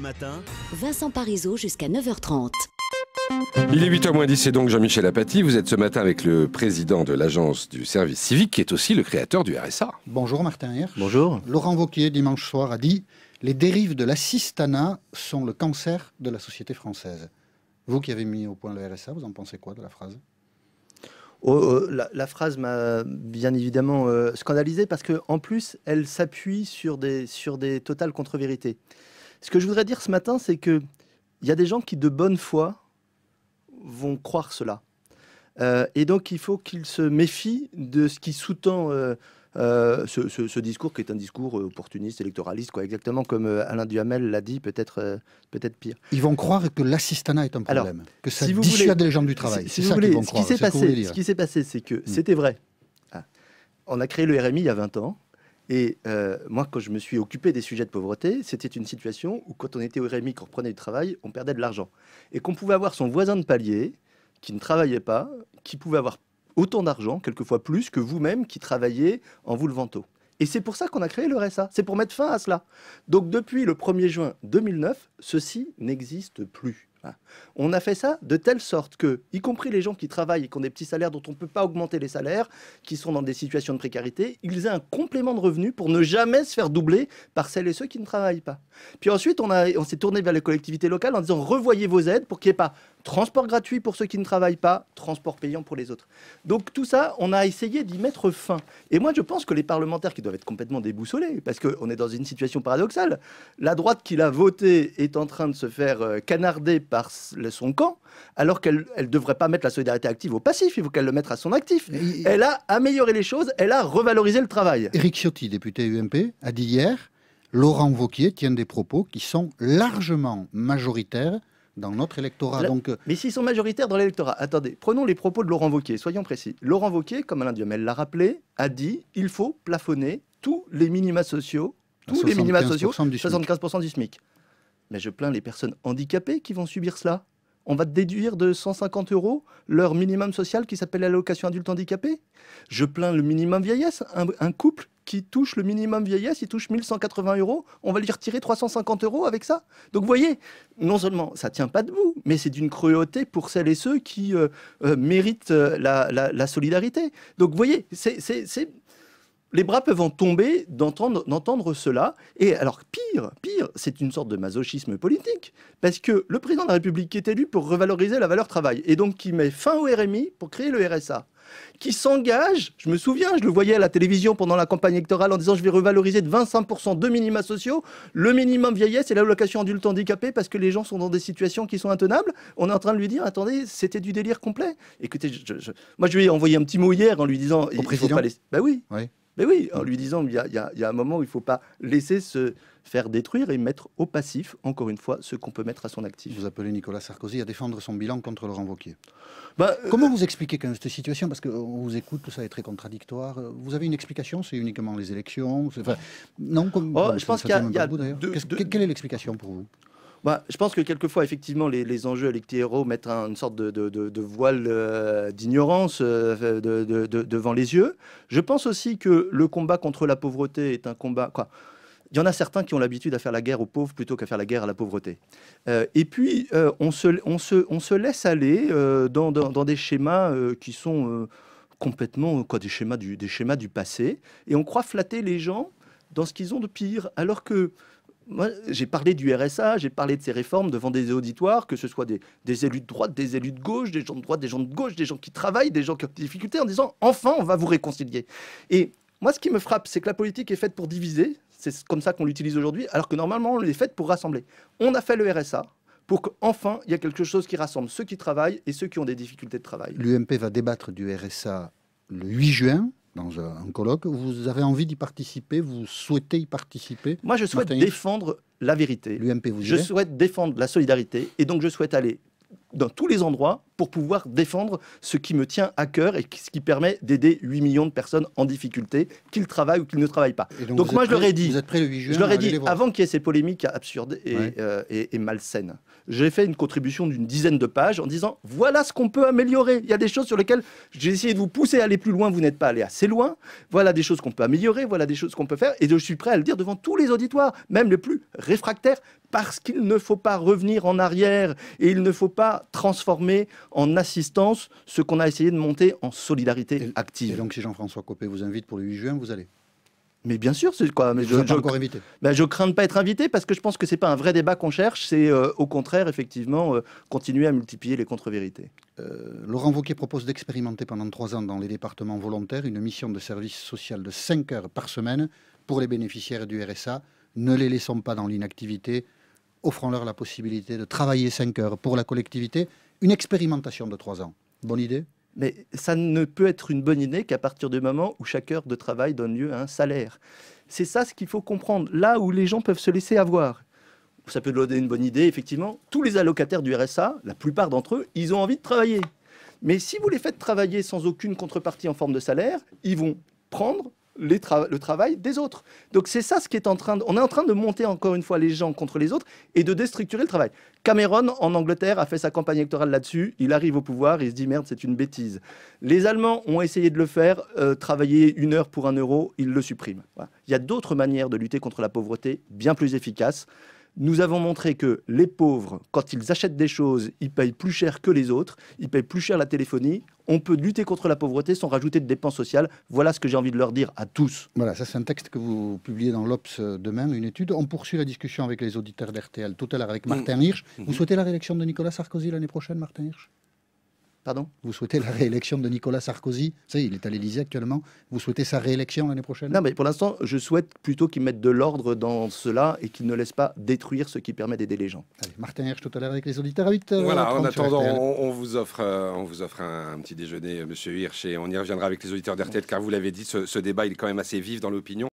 Matin. Vincent Parisot jusqu'à 9h30. Il est 8h 10 et donc Jean-Michel Apathy, vous êtes ce matin avec le président de l'agence du service civique qui est aussi le créateur du RSA. Bonjour Martin Hirsch. Bonjour. Laurent Vauquier dimanche soir a dit les dérives de l'assistana sont le cancer de la société française. Vous qui avez mis au point le RSA, vous en pensez quoi de la phrase oh, euh, la, phrase m'a bien évidemment euh, scandalisé parce que en plus elle s'appuie sur des sur des totales contre-vérités. Ce que je voudrais dire ce matin, c'est que il y a des gens qui, de bonne foi, vont croire cela. Euh, et donc, il faut qu'ils se méfient de ce qui sous-tend euh, euh, ce, discours, qui est un discours opportuniste, électoraliste, quoi, exactement comme Alain Duhamel l'a dit, peut-être peut-être pire. Ils vont croire que l'assistanat est un problème, que ça si vous dissuade les gens du travail. Si, vous voulez, ce, qui s'est passé, ce qui s'est passé, c'est que hmm. c'était vrai. Ah. On a créé le RMI il y a 20 ans. Et euh, moi, quand je me suis occupé des sujets de pauvreté, c'était une situation où, quand on était au Rémi qu'on reprenait du travail, on perdait de l'argent. Et qu'on pouvait avoir son voisin de palier qui ne travaillait pas, qui pouvait avoir autant d'argent, quelquefois plus, que vous-même qui travaillez en vous levant tôt. Et c'est pour ça qu'on a créé le RSA. C'est pour mettre fin à cela. Donc, depuis le 1er juin 2009, ceci n'existe plus. Hein. On a fait ça de telle sorte que, y compris les gens qui travaillent et qui ont des petits salaires dont on ne peut pas augmenter les salaires, qui sont dans des situations de précarité, ils aient un complément de revenu pour ne jamais se faire doubler par celles et ceux qui ne travaillent pas. Puis ensuite, on, on s'est tourné vers les collectivités locales en disant revoyez vos aides pour qu'il n'y ait pas transport gratuit pour ceux qui ne travaillent pas, transport payant pour les autres. Donc tout ça, on a essayé d'y mettre fin. Et moi, je pense que les parlementaires qui doivent être complètement déboussolés, parce qu'on est dans une situation paradoxale, la droite qui l'a voté est en train de se faire euh, canarder par par son camp, alors qu'elle ne devrait pas mettre la solidarité active au passif, il faut qu'elle le mette à son actif. Elle a amélioré les choses, elle a revalorisé le travail. Éric Ciotti, député UMP, a dit hier, Laurent Vauquier tient des propos qui sont largement majoritaires dans notre électorat. donc... Euh, mais s'ils sont majoritaires dans l'électorat, attendez, prenons les propos de Laurent Vauquier, soyons précis. Laurent Vauquier, comme Alain Diomel l'a rappelé, a dit il faut plafonner tous les minima sociaux, tous les minima sociaux, 75% du SMIC. Mais je plains les personnes handicapées qui vont subir cela. On va déduire de 150 euros leur minimum social qui s'appelle l'allocation adulte handicapé. Je plains le minimum vieillesse. Un, couple qui touche le minimum vieillesse, il touche 1180 euros. On va lui retirer 350 euros avec ça. Donc vous voyez, non seulement ça tient pas debout, mais c'est d'une cruauté pour celles et ceux qui euh, euh, méritent euh, la, la solidarité. Donc vous voyez, c'est les bras peuvent en tomber d'entendre cela. Et alors, pire, pire, c'est une sorte de masochisme politique, parce que le président de la République est élu pour revaloriser la valeur travail, et donc qui met fin au RMI pour créer le RSA qui s'engage, je me souviens, je le voyais à la télévision pendant la campagne électorale en disant je vais revaloriser de 25% de minima sociaux, le minimum vieillesse et l'allocation adulte handicapé parce que les gens sont dans des situations qui sont intenables. On est en train de lui dire attendez, c'était du délire complet. Écoutez, je, moi je lui ai envoyé un petit mot hier en lui disant président. Faut Bah oui. oui. Mais oui, en lui disant, qu'il y, a, un moment où il ne faut pas laisser se faire détruire et mettre au passif, encore une fois, ce qu'on peut mettre à son actif. Vous appelez Nicolas Sarkozy à défendre son bilan contre Laurent Wauquiez. Bah, euh, Comment vous expliquez quand cette situation Parce qu'on vous écoute, tout ça est très contradictoire. Vous avez une explication C'est uniquement les élections Non, oh, comme... je pense qu'il y a, Quelle est l'explication pour vous bah, je pense que quelquefois, effectivement, les, enjeux électoraux mettent une sorte de, voile euh, d'ignorance euh, devant les yeux. Je pense aussi que le combat contre la pauvreté est un combat... Quoi, il y en a certains qui ont l'habitude à faire la guerre aux pauvres plutôt qu'à faire la guerre à la pauvreté. Euh, et puis, on, se, on, se, on, se, laisse aller dans, des schémas qui sont complètement quoi, des, schémas du, des schémas du passé. Et on croit flatter les gens dans ce qu'ils ont de pire, alors que moi, j'ai parlé du RSA, j'ai parlé de ces réformes devant des auditoires, que ce soit des, élus de droite, des élus de gauche, des gens de droite, des gens de gauche, des gens qui travaillent, des gens qui ont des difficultés, en disant enfin, on va vous réconcilier. Et moi, ce qui me frappe, c'est que la politique est faite pour diviser, c'est comme ça qu'on l'utilise aujourd'hui, alors que normalement, on l'est faite pour rassembler. On a fait le RSA, pour qu'enfin il y ait quelque chose qui rassemble ceux qui travaillent et ceux qui ont des difficultés de travail. L'UMP va débattre du RSA le 8 juin dans un colloque. Vous avez envie d'y participer Vous souhaitez y participer Moi, je souhaite défendre la vérité. L'UMP, vous Je souhaite défendre la solidarité. Et donc, je souhaite aller dans tous les endroits pour pouvoir défendre ce qui me tient à cœur et ce qui permet d'aider 8 millions de personnes en difficulté, qu'ils travaillent ou qu'ils ne travaillent pas. donc, moi, je leur ai dit, vous êtes je leur ai dit, avant qu'il y ait ces polémiques absurdes euh, et, et malsaines, j'ai fait une contribution d'une dizaine de pages en disant, voilà ce qu'on peut améliorer. Il y a des choses sur lesquelles j'ai essayé de vous pousser à aller plus loin, vous n'êtes pas allé assez loin. Voilà des choses qu'on peut améliorer, voilà des choses qu'on peut faire. Et je suis prêt à le dire devant tous les auditoires, même les plus réfractaires, parce qu'il ne faut pas revenir en arrière et il ne faut pas transformer en assistance ce qu'on a essayé de monter en solidarité active. Et donc, si Jean-François Copé vous invite pour le 8 juin, vous allez mais bien sûr, c'est quoi Mais je, encore invité. je crains de pas être invité parce que je pense que c'est pas un vrai débat qu'on cherche. C'est euh, au contraire, effectivement, euh, continuer à multiplier les contre-vérités. Euh, Laurent Vauquier propose d'expérimenter pendant trois ans dans les départements volontaires une mission de service social de cinq heures par semaine pour les bénéficiaires du RSA. Ne les laissons pas dans l'inactivité offrant leur la possibilité de travailler 5 heures pour la collectivité, une expérimentation de 3 ans. Bonne idée mais ça ne peut être une bonne idée qu'à partir du moment où chaque heure de travail donne lieu à un salaire. C'est ça ce qu'il faut comprendre, là où les gens peuvent se laisser avoir. Ça peut donner une bonne idée, effectivement. Tous les allocataires du RSA, la plupart d'entre eux, ils ont envie de travailler. Mais si vous les faites travailler sans aucune contrepartie en forme de salaire, ils vont prendre le travail des autres. Donc c'est ça ce qui est en train de... On est en train de monter encore une fois les gens contre les autres et de déstructurer le travail. Cameron, en Angleterre, a fait sa campagne électorale là-dessus. Il arrive au pouvoir, il se dit merde, c'est une bêtise. Les Allemands ont essayé de le faire, euh, travailler une heure pour un euro, ils le suppriment. Il y a d'autres manières de lutter contre la pauvreté bien plus efficaces. Nous avons montré que les pauvres, quand ils achètent des choses, ils payent plus cher que les autres, ils payent plus cher la téléphonie. On peut lutter contre la pauvreté sans rajouter de dépenses sociales. Voilà ce que j'ai envie de leur dire à tous. Voilà, ça c'est un texte que vous publiez dans l'Obs demain, une étude. On poursuit la discussion avec les auditeurs d'RTL tout à l'heure avec mmh. Martin Hirsch. Vous mmh. souhaitez la réélection de Nicolas Sarkozy l'année prochaine, Martin Hirsch Pardon Vous souhaitez la réélection de Nicolas Sarkozy Ça il est à l'Élysée actuellement. Vous souhaitez sa réélection l'année prochaine Non, mais pour l'instant, je souhaite plutôt qu'il mette de l'ordre dans cela et qu'il ne laisse pas détruire ce qui permet d'aider les gens. Martin Hirsch, tout à l'heure avec les auditeurs. Euh, voilà, en attendant, on, vous offre, euh, on vous offre un, petit déjeuner, euh, monsieur Hirsch, et on y reviendra avec les auditeurs d'RTL, car vous l'avez dit, ce, débat, est quand même assez vif dans l'opinion.